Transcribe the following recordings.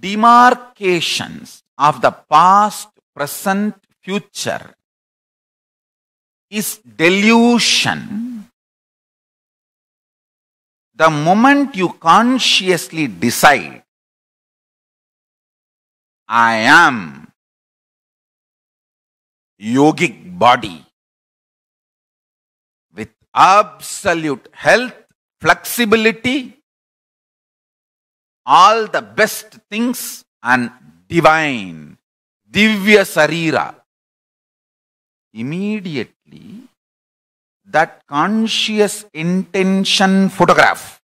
demarcations of the past, present, future is delusion. The moment you consciously decide, I am yogic body with absolute health, flexibility, all the best things and divine, divya sarira. Immediately, that conscious intention photograph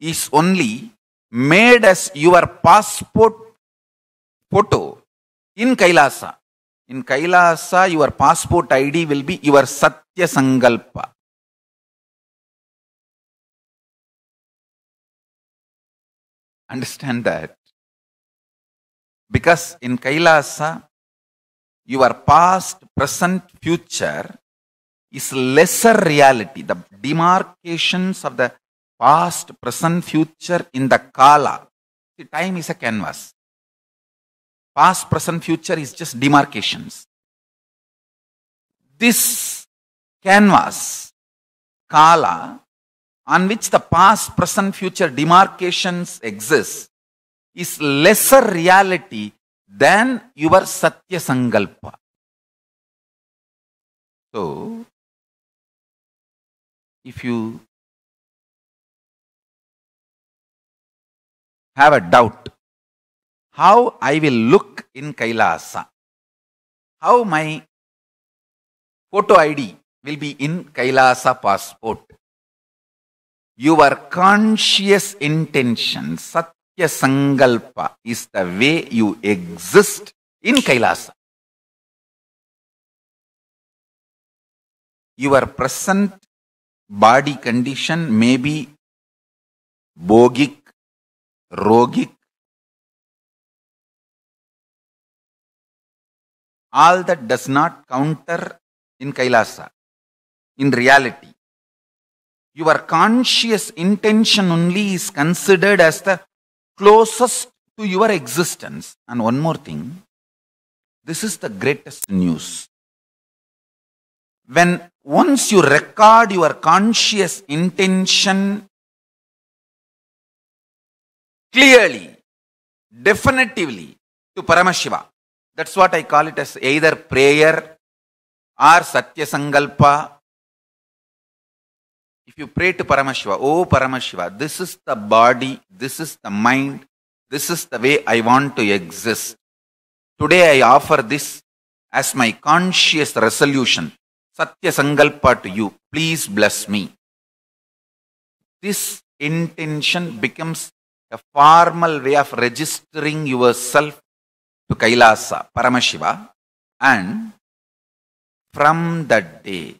is only made as your passport photo in Kailasa. In Kailasa, your passport ID will be your Satya Sankalpa. Understand that. Because in Kailasa, your past, present, future is lesser reality. The demarcations of the past, present, future in the Kala. the time is a canvas. Past, present, future is just demarcations. This canvas, Kala, on which the past, present, future demarcations exist is lesser reality than your Satya sangalpa. So, if you have a doubt, how I will look in Kailasa, how my photo ID will be in Kailasa passport, your conscious intention, Satya Sankalpa, is the way you exist in Kailasa. Your present body condition may be bogic, rogic, all that does not counter in Kailasa, in reality your conscious intention only is considered as the closest to your existence. And one more thing this is the greatest news. When once you record your conscious intention clearly, definitively to Paramashiva, that's what I call it as either prayer or Satya Sangalpa. If you pray to Paramashiva, Oh Paramashiva, this is the body, this is the mind, this is the way I want to exist. Today I offer this as my conscious resolution. Satya Sangalpa to you. Please bless me. This intention becomes a formal way of registering yourself to Kailasa, Paramashiva, and from that day,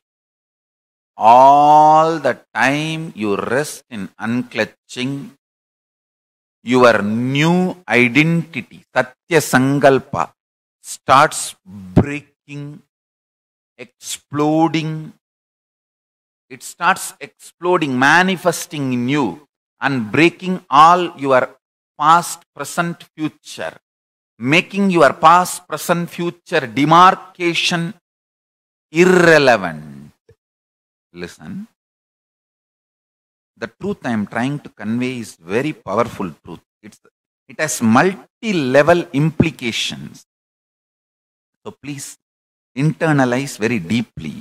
all the time you rest in unclutching your new identity, Satya Sankalpa, starts breaking, exploding. It starts exploding, manifesting in you and breaking all your past, present, future, making your past, present, future demarcation irrelevant listen. The truth I am trying to convey is very powerful truth. It's, it has multi-level implications. So please internalize very deeply